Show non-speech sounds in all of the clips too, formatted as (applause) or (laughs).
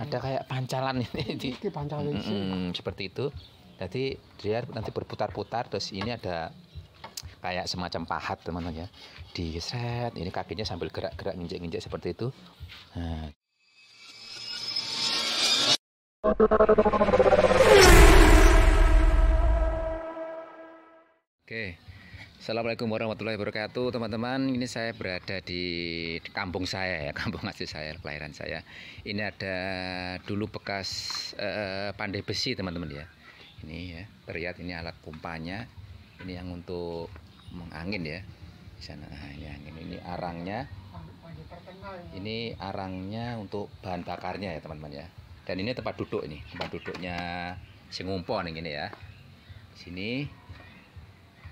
ada kayak pancalan ini pancalan -mm, seperti itu jadi dia nanti berputar-putar terus ini ada kayak semacam pahat teman-teman ya Di set ini kakinya sambil gerak-gerak nginjek-nginjek seperti itu nah. oke okay. Assalamualaikum warahmatullahi wabarakatuh teman-teman ini saya berada di kampung saya ya (laughs) kampung asli saya kelahiran saya ini ada dulu bekas eh, pandai besi teman-teman ya ini ya terlihat ini alat pompanya ini yang untuk mengangin ya di sana nah, ini angin ini arangnya ini arangnya untuk bahan bakarnya ya teman-teman ya dan ini tempat duduk ini tempat duduknya singumpon ini ya di sini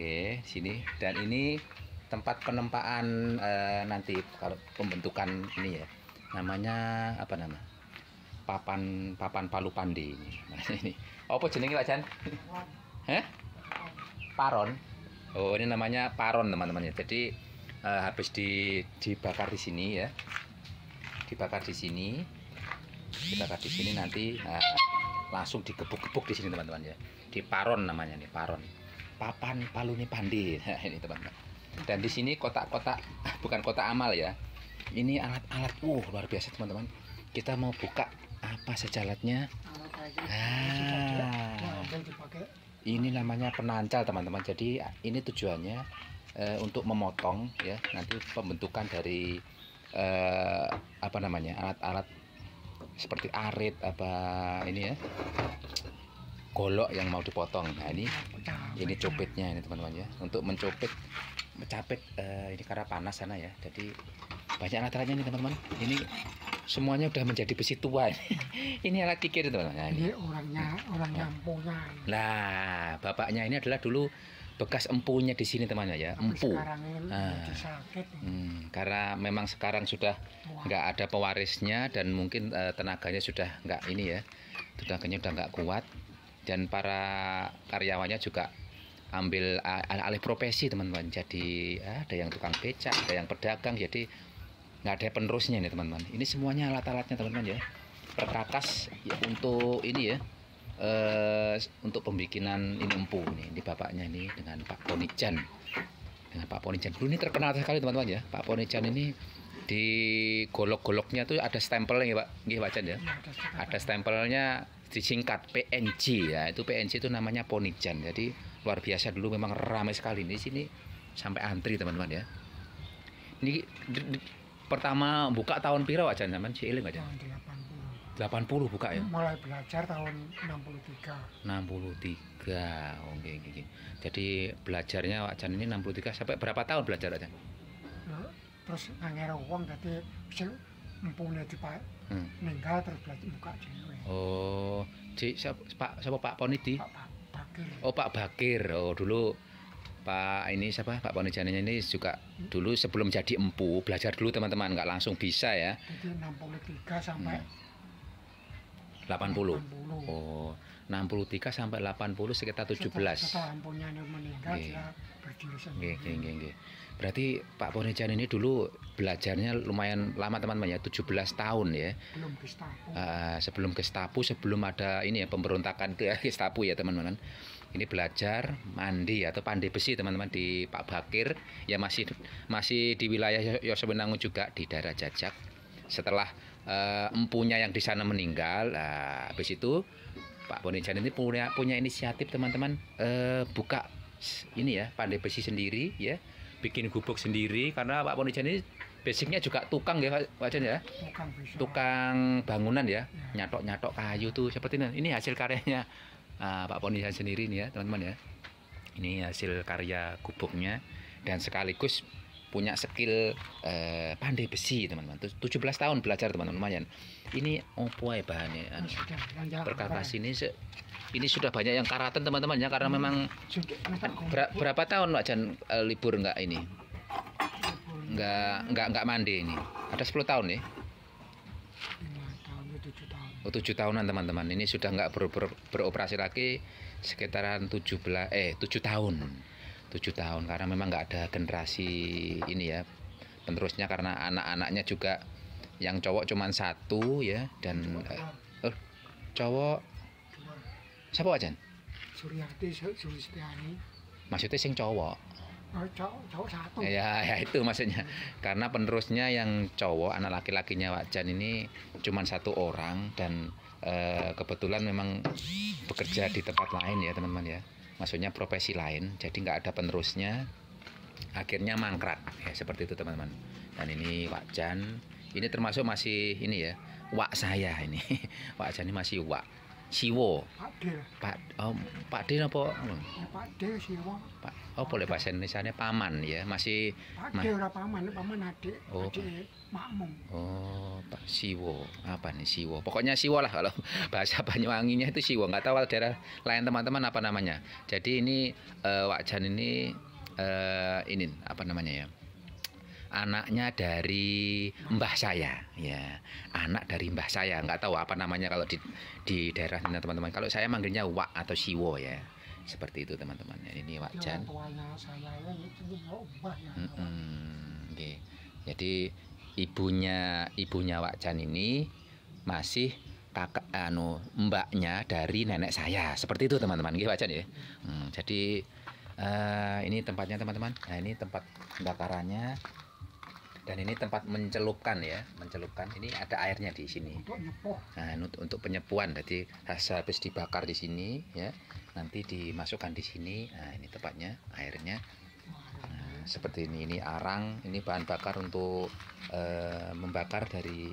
Oke, sini. Dan ini tempat penempaan e, nanti kalau pembentukan ini ya. Namanya apa nama? Papan papan palu pandi ini. (laughs) ini. Apa jenenge Pak Jan? hah Paron. Oh, ini namanya paron teman-teman ya. Jadi e, habis di dibakar di sini ya. Dibakar di sini. Dibakar di sini nanti nah, langsung digebuk-gebuk di sini teman-teman ya. Di paron namanya nih, paron papan paluni pandi (laughs) Nah, ini teman-teman. Dan di sini kotak-kotak (laughs) bukan kotak amal ya. Ini alat-alat uh luar biasa teman-teman. Kita mau buka apa saja alatnya? Ah, ini namanya penancal teman-teman. Jadi ini tujuannya eh, untuk memotong ya nanti pembentukan dari eh, apa namanya alat-alat seperti arit apa ini ya golok yang mau dipotong. Nah ini ini copetnya ini teman-teman ya. Untuk mencopet mencapet. uh, eh, ini karena panas sana ya. Jadi banyak alat-alatnya nih teman-teman. Ini semuanya udah menjadi besi tua. (laughs) ini alat kikir teman-teman. Nah, ini. ini orangnya orang empunya. Nah. nah bapaknya ini adalah dulu bekas empunya di sini teman-teman ya empu sekarang ini nah. sakit. Hmm, karena memang sekarang sudah nggak ada pewarisnya dan mungkin uh, tenaganya sudah nggak ini ya tenaganya udah nggak kuat dan para karyawannya juga ambil alih profesi teman-teman jadi eh, ada yang tukang becak ada yang pedagang jadi nggak ada penerusnya nih teman-teman ini semuanya alat-alatnya teman-teman ya perkakas ya, untuk ini ya eh, untuk pembikinan ini empu nih ini bapaknya nih dengan Pak Ponijan dengan Pak Ponijan dulu ini terkenal sekali teman-teman ya Pak Ponijan ini di golok-goloknya tuh ada stempelnya Pak, nih Pak ya. Iya, ada stempelnya disingkat PNC ya. Itu PNC itu namanya Ponijan. Jadi luar biasa dulu memang ramai sekali di sini sampai antri teman-teman ya. Ini pertama buka tahun piro Pak Jan sampean si delapan puluh. Delapan 80 buka ya? Mulai belajar tahun 63. 63. Oke, okay, okay. Jadi belajarnya Wak Jan ini 63 sampai berapa tahun belajar Pak terus ngangero wong dadi sing empune dipak hmm. meninggal terus belajar buka Oh, si siapa Pak siapa Pak Poniti Pak, Pak Bakir. Oh, Pak Bakir. Oh, dulu Pak ini siapa Pak Ponijannya ini juga dulu sebelum jadi empu belajar dulu teman-teman nggak langsung bisa ya. Jadi 63 sampai hmm. 80. 80. Oh, 63 sampai 80 sekitar 17. Setelah, setelah ampunnya meninggal Berarti Pak Ponejan ini dulu belajarnya lumayan lama teman-teman ya, 17 tahun ya. Sebelum Gestapo. Uh, sebelum Gestapo, sebelum ada ini ya pemberontakan ke (laughs) Gestapo ya teman-teman. Ini belajar mandi atau pandai besi teman-teman di Pak Bakir ya masih masih di wilayah Yosewenangun juga di daerah Jajak. Setelah uh, empunya yang di sana meninggal. Nah, habis itu Pak Bonijan ini punya punya inisiatif teman-teman uh, buka ini ya pandai besi sendiri ya, bikin gubuk sendiri karena Pak Bonijan ini basicnya juga tukang ya Pak Jan ya. Tukang, bangunan ya, ya. nyatok-nyatok kayu tuh seperti ini. Ini hasil karyanya uh, Pak Bonijan sendiri nih ya, teman-teman ya. Ini hasil karya gubuknya dan sekaligus punya skill eh, pandai besi teman-teman 17 tahun belajar teman-teman lumayan ini opuai bahannya perkakas anu? ini se ini sudah banyak yang karatan teman-teman ya karena hmm, memang ber berapa tahun Pak Jan uh, libur enggak ini enggak enggak enggak mandi ini ada 10 tahun ya, ya Oh, 7 tahunan teman-teman. Ini sudah enggak ber, ber, beroperasi lagi sekitaran tujuh 17 eh tujuh tahun tujuh tahun karena memang nggak ada generasi ini ya penerusnya karena anak-anaknya juga yang cowok cuma satu ya dan eh, eh, cowok, siapa aja Suryati Sulistiani maksudnya sing cowok oh, cowok, cowok satu ya ya itu maksudnya karena penerusnya yang cowok anak laki-lakinya Jan ini cuma satu orang dan eh, kebetulan memang bekerja di tempat lain ya teman-teman ya maksudnya profesi lain jadi nggak ada penerusnya akhirnya mangkrak ya seperti itu teman-teman dan ini Wak Jan ini termasuk masih ini ya Wak saya ini (laughs) Wak Jan ini masih Wak Siwo Pak De Pak oh Pak De apa ya, Pak De Siwo Pak Oh, boleh bahasa misalnya paman ya, masih ma orang paman, paman adik. Oh, adik makmum. Oh, Pak Siwo. Apa nih Siwo? Pokoknya Siwo lah kalau (laughs) bahasa Banyuwanginya itu Siwo. Nggak tahu daerah lain teman-teman apa namanya. Jadi ini uh, Jan ini uh, ini apa namanya ya? anaknya dari mbah saya ya anak dari mbah saya nggak tahu apa namanya kalau di di daerah teman-teman kalau saya manggilnya Wak atau Siwo ya seperti itu teman-teman ini wajan Jan. Hmm, okay. jadi ibunya ibunya wajan ini masih kakak anu mbaknya dari nenek saya seperti itu teman-teman gitu wajan ya hmm, jadi uh, ini tempatnya teman-teman nah ini tempat bakarannya dan ini tempat mencelupkan ya mencelupkan ini ada airnya di sini nah untuk penyepuan jadi habis dibakar di sini ya nanti dimasukkan di sini nah ini tempatnya airnya nah, seperti ini ini arang ini bahan bakar untuk eh, membakar dari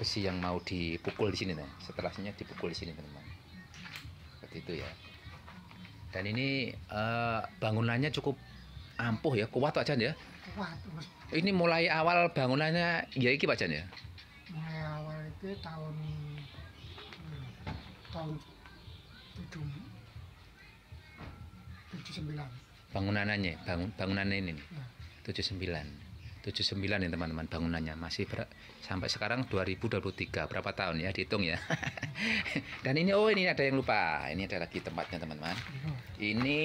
besi yang mau dipukul di sini nah setelahnya dipukul di sini teman-teman seperti itu ya dan ini eh, bangunannya cukup ampuh ya kuat aja ya kuat ini mulai awal bangunannya ya iki pacan ya? Mulai awal itu tahun hmm, tahun sembilan. Bangunannya, bangun bangunannya ini. Ya. tujuh sembilan, tujuh sembilan ya teman-teman bangunannya masih ber sampai sekarang 2023 berapa tahun ya dihitung ya (laughs) dan ini oh ini ada yang lupa ini ada lagi tempatnya teman-teman iya. ini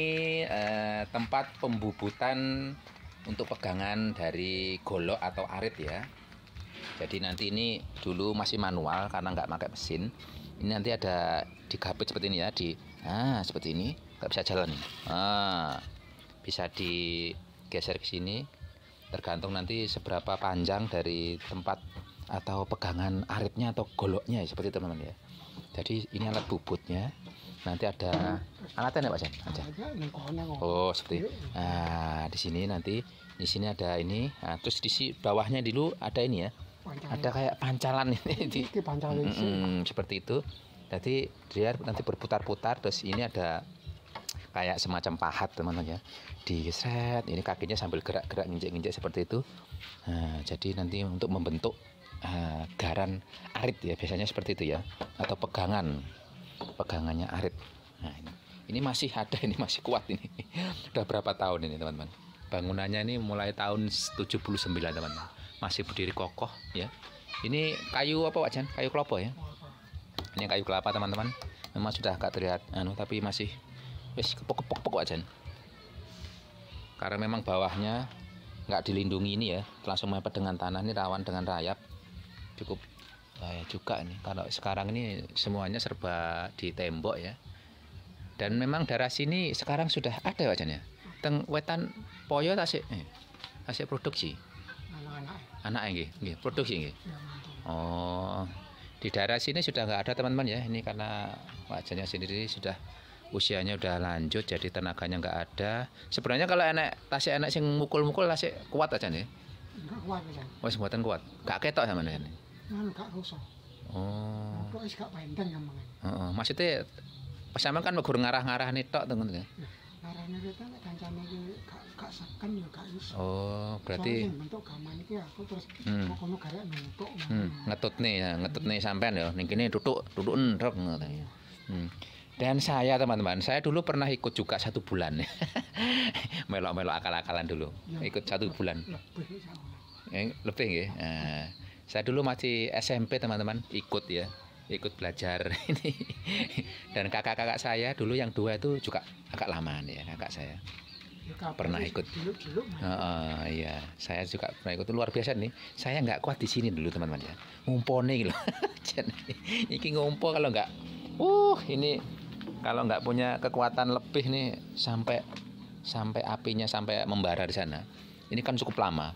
eh, tempat pembubutan untuk pegangan dari golok atau arit ya jadi nanti ini dulu masih manual karena nggak pakai mesin ini nanti ada digapit seperti ini ya di ah seperti ini nggak bisa jalan nih ah, bisa digeser ke sini tergantung nanti seberapa panjang dari tempat atau pegangan aritnya atau goloknya ya, seperti teman-teman ya jadi ini alat bubutnya nanti ada nih Pak Jan ada oh seperti nah di sini nanti di sini ada ini nah, terus di si bawahnya dulu ada ini ya ada kayak pancalan ini di pancalan seperti itu jadi dia nanti berputar-putar terus ini ada kayak semacam pahat teman-teman ya di set ini kakinya sambil gerak-gerak nginjek-nginjek seperti itu nah, jadi nanti untuk membentuk uh, garan arit ya biasanya seperti itu ya atau pegangan pegangannya arit nah ini ini masih ada ini masih kuat ini udah berapa tahun ini teman-teman bangunannya ini mulai tahun 79 teman-teman masih berdiri kokoh ya ini kayu apa Pak Jan kayu kelapa ya ini kayu kelapa teman-teman memang sudah agak terlihat anu tapi masih wis kepok-kepok Pak Jan karena memang bawahnya nggak dilindungi ini ya langsung mepet dengan tanah ini rawan dengan rayap cukup bahaya juga nih kalau sekarang ini semuanya serba di tembok ya dan memang daerah sini sekarang sudah ada wajannya teng wetan poyo tasik eh, tasik produksi anak-anak anak produksi enggih. Iya, oh di daerah sini sudah nggak ada teman-teman ya ini karena wajannya sendiri sudah usianya udah lanjut jadi tenaganya nggak ada sebenarnya kalau enak tasik enak sih mukul-mukul tasik kuat aja ya? nih kuat aja wes oh, buatan kuat gak ketok sama nih nganu gak rusak. Oh. Nah, kok wis gak pendeng gampangane. Ya, Heeh, maksudde sampean kan megur ngarah-ngarah nih tok to ngono ya? nah, Ngarahne kita nek kancane iki gak gak seken ya gak iso. Oh, berarti Soalnya bentuk gaman iki aku terus hmm. mau kono garek nutuk. Hmm. Ngetutne ya, ngetutne sampean ya. Ning kene tutuk, tutuk endrok ngono ya. Iya. Hmm. Dan saya teman-teman, saya dulu pernah ikut juga satu bulan. (laughs) Melok-melok akal-akalan dulu. Iya. ikut satu bulan. Lebih, eh, lebih ya. Nah. Saya dulu masih SMP teman-teman ikut ya, ikut belajar (laughs) ini. Dan kakak-kakak saya dulu yang dua itu juga agak lamaan ya kakak saya. Ya, pernah ikut. iya, saya juga pernah ikut. Luar biasa nih. Saya nggak kuat di sini dulu teman-teman ya. Ngumpone gitu. (laughs) ini ngumpo kalau nggak, uh ini kalau nggak punya kekuatan lebih nih sampai sampai apinya sampai membara di sana. Ini kan cukup lama.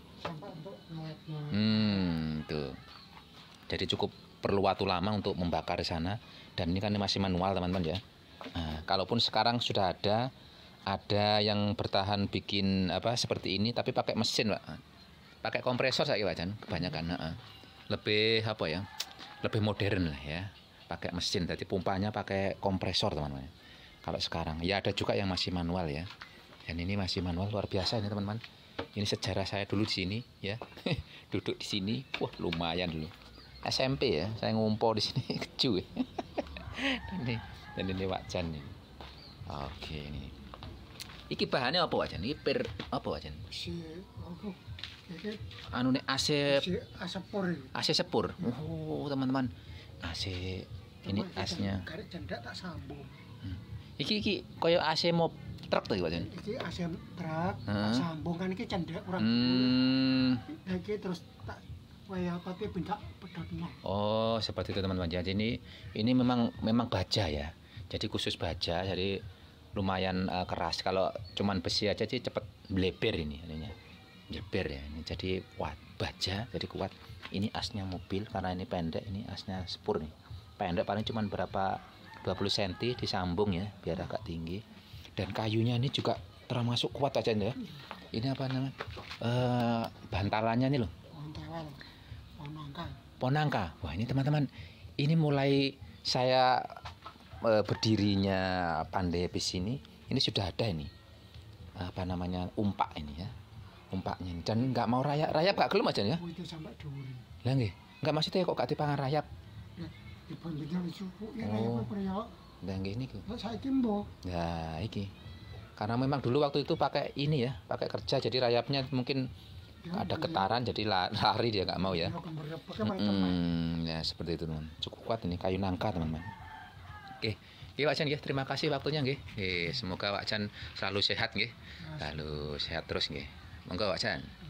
Hmm, tuh. Jadi cukup perlu waktu lama untuk membakar di sana dan ini kan masih manual teman-teman ya. Nah, kalaupun sekarang sudah ada ada yang bertahan bikin apa seperti ini tapi pakai mesin pak pakai kompresor saya wajan kebanyakan nah, lebih apa ya lebih modern lah ya pakai mesin Tadi pumpanya pakai kompresor teman-teman kalau sekarang ya ada juga yang masih manual ya dan ini masih manual luar biasa ini teman-teman ini sejarah saya dulu di sini ya (laughs) duduk di sini wah lumayan dulu SMP ya saya ngumpul di sini cuek. (laughs) Ya. (laughs) dan ini dan ini wajan ini oke ini iki bahannya apa wajan ini per apa wajan si apa anu nih AC. AC Sepur. AC sepur oh teman-teman AC. ini asnya karet janda tak sambung hmm. iki iki koyo AC mau truk tuh Pak Iki ASM truk, huh? sambung kan iki cendek kurang hmm. Iki terus tak waya apa ki pedotnya. Oh, seperti itu teman-teman. Jadi ini ini memang memang baja ya. Jadi khusus baja jadi lumayan uh, keras. Kalau cuman besi aja sih cepet bleber ini anunya. Jeber ya ini. Jadi kuat baja, jadi kuat. Ini asnya mobil karena ini pendek, ini asnya sepur nih. Pendek paling cuman berapa 20 cm disambung ya biar agak tinggi dan kayunya ini juga termasuk kuat aja ini ya ini apa namanya e, bantalannya nih loh ponangka ponangka wah ini teman-teman ini mulai saya e, berdirinya pandepis ini ini sudah ada ini apa namanya umpak ini ya umpaknya dan nggak mau rayap rayap gak kelum aja ya oh, itu sampai duri nggak maksudnya kok gak dipangan rayap oh. Nah, nggih niku. Lah saiki Ya, Nah, iki. Karena memang dulu waktu itu pakai ini ya, pakai kerja jadi rayapnya mungkin ya, ada iya. getaran ya. jadi lari dia nggak mau ya. Hmm, ya seperti itu teman. Cukup kuat ini kayu nangka teman-teman. Oke. Oke Pak Chan, terima kasih waktunya nggih. semoga Pak Chan selalu sehat nggih. Selalu sehat terus nggih. Monggo Pak Chan.